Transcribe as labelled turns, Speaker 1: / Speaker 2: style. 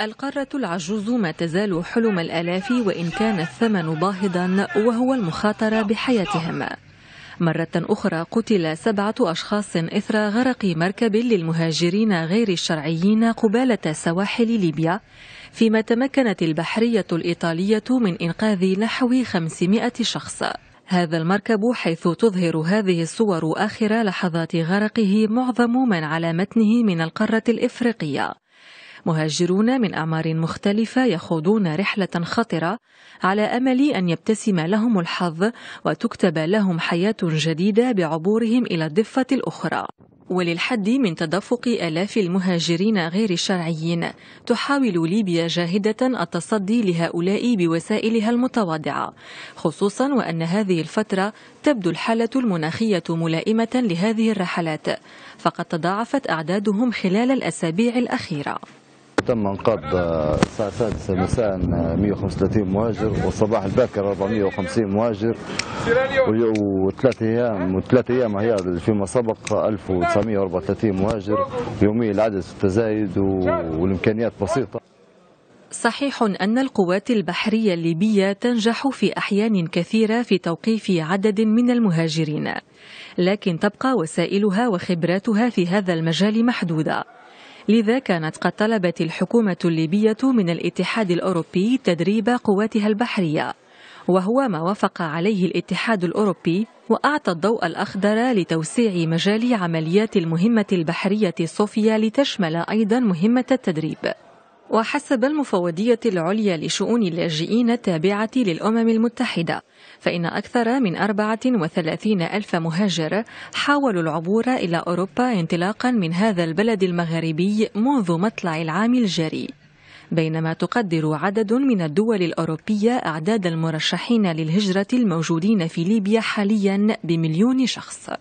Speaker 1: القارة العجوز ما تزال حلم الآلاف وإن كان الثمن باهظا وهو المخاطرة بحياتهم مرة أخرى قتل سبعة أشخاص إثر غرق مركب للمهاجرين غير الشرعيين قبالة سواحل ليبيا فيما تمكنت البحرية الإيطالية من إنقاذ نحو 500 شخص هذا المركب حيث تظهر هذه الصور آخر لحظات غرقه معظم من على متنه من القارة الإفريقية مهاجرون من أعمار مختلفة يخوضون رحلة خطرة على أمل أن يبتسم لهم الحظ وتكتب لهم حياة جديدة بعبورهم إلى الضفة الأخرى وللحد من تدفق آلاف المهاجرين غير الشرعيين تحاول ليبيا جاهدة التصدي لهؤلاء بوسائلها المتواضعة خصوصا وأن هذه الفترة تبدو الحالة المناخية ملائمة لهذه الرحلات فقد تضاعفت أعدادهم خلال الأسابيع الأخيرة
Speaker 2: تم انقاذ الساعه السادسه مساء 135 مهاجر والصباح الباكر 450 مهاجر وثلاث ايام وثلاث ايام هي فيما سبق 1934 مهاجر يوميا العدد في التزايد والامكانيات بسيطه
Speaker 1: صحيح أن القوات البحرية الليبية تنجح في أحيان كثيرة في توقيف عدد من المهاجرين لكن تبقى وسائلها وخبراتها في هذا المجال محدودة لذا كانت قد طلبت الحكومة الليبية من الاتحاد الأوروبي تدريب قواتها البحرية وهو ما وافق عليه الاتحاد الأوروبي وأعطى الضوء الأخضر لتوسيع مجال عمليات المهمة البحرية صوفيا لتشمل أيضا مهمة التدريب وحسب المفوضية العليا لشؤون اللاجئين التابعة للأمم المتحدة فإن أكثر من 34 ألف مهاجر حاولوا العبور إلى أوروبا انطلاقا من هذا البلد المغربي منذ مطلع العام الجاري بينما تقدر عدد من الدول الأوروبية أعداد المرشحين للهجرة الموجودين في ليبيا حاليا بمليون شخص